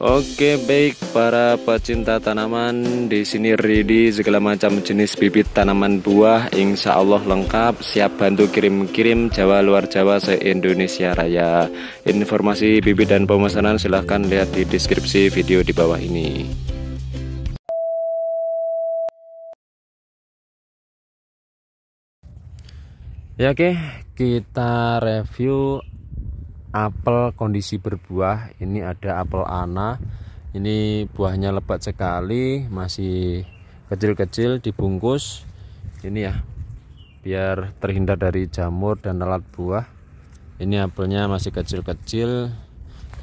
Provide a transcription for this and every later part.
Oke baik para pecinta tanaman di sini ready segala macam jenis bibit tanaman buah insya Allah lengkap siap bantu kirim-kirim Jawa luar Jawa se Indonesia Raya informasi bibit dan pemesanan silahkan lihat di deskripsi video di bawah ini. Ya oke kita review apel kondisi berbuah ini ada apel ana ini buahnya lebat sekali masih kecil-kecil dibungkus ini ya biar terhindar dari jamur dan lalat buah ini apelnya masih kecil-kecil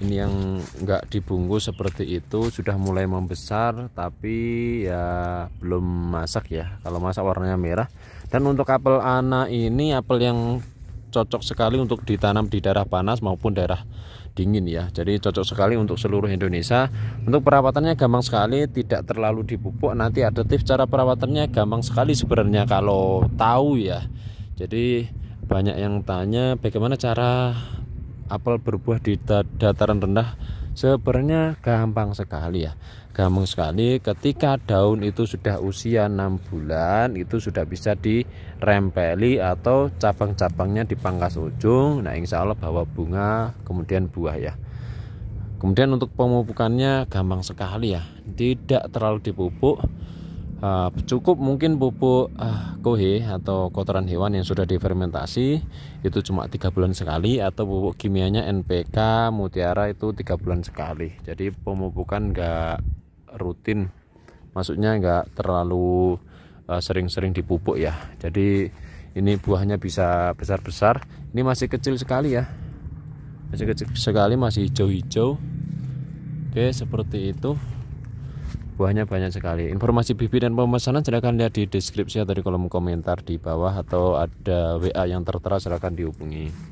ini yang enggak dibungkus seperti itu sudah mulai membesar tapi ya belum masak ya kalau masak warnanya merah dan untuk apel ana ini apel yang cocok sekali untuk ditanam di daerah panas maupun daerah dingin ya. Jadi cocok sekali untuk seluruh Indonesia. Untuk perawatannya gampang sekali, tidak terlalu dipupuk. Nanti ada tips cara perawatannya gampang sekali sebenarnya kalau tahu ya. Jadi banyak yang tanya bagaimana cara apel berbuah di dataran rendah sebenarnya gampang sekali ya gampang sekali ketika daun itu sudah usia 6 bulan itu sudah bisa dirempeli atau cabang-cabangnya dipangkas ujung nah insya Allah bawa bunga kemudian buah ya kemudian untuk pemupukannya gampang sekali ya tidak terlalu dipupuk uh, cukup mungkin pupuk uh, kohe atau kotoran hewan yang sudah difermentasi itu cuma tiga bulan sekali atau pupuk kimianya NPK mutiara itu tiga bulan sekali jadi pemupukan nggak rutin maksudnya nggak terlalu ah, sering-sering uh, sering -sering dipupuk ya jadi ini buahnya bisa besar-besar ini masih kecil sekali ya masih kecil sekali masih hijau-hijau oke seperti itu buahnya banyak sekali informasi bibit dan pemesanan silakan lihat di deskripsi atau di kolom komentar di bawah atau ada WA yang tertera silakan dihubungi